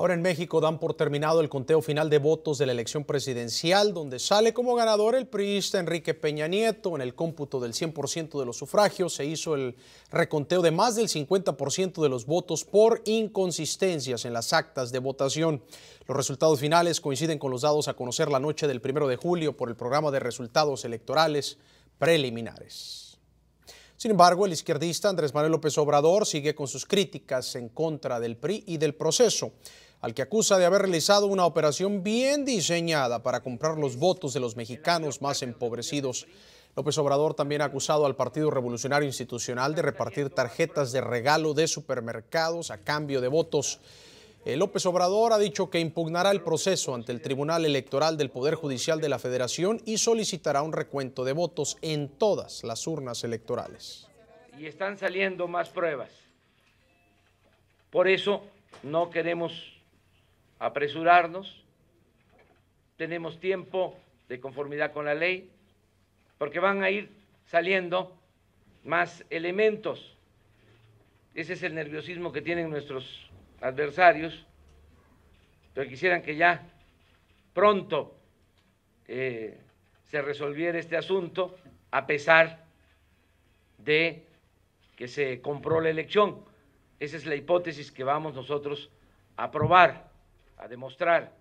Ahora en México dan por terminado el conteo final de votos de la elección presidencial, donde sale como ganador el priista Enrique Peña Nieto. En el cómputo del 100% de los sufragios se hizo el reconteo de más del 50% de los votos por inconsistencias en las actas de votación. Los resultados finales coinciden con los dados a conocer la noche del 1 de julio por el programa de resultados electorales preliminares. Sin embargo, el izquierdista Andrés Manuel López Obrador sigue con sus críticas en contra del PRI y del proceso al que acusa de haber realizado una operación bien diseñada para comprar los votos de los mexicanos más empobrecidos. López Obrador también ha acusado al Partido Revolucionario Institucional de repartir tarjetas de regalo de supermercados a cambio de votos. Eh, López Obrador ha dicho que impugnará el proceso ante el Tribunal Electoral del Poder Judicial de la Federación y solicitará un recuento de votos en todas las urnas electorales. Y están saliendo más pruebas. Por eso no queremos apresurarnos, tenemos tiempo de conformidad con la ley, porque van a ir saliendo más elementos. Ese es el nerviosismo que tienen nuestros adversarios, pero quisieran que ya pronto eh, se resolviera este asunto, a pesar de que se compró la elección. Esa es la hipótesis que vamos nosotros a probar a demostrar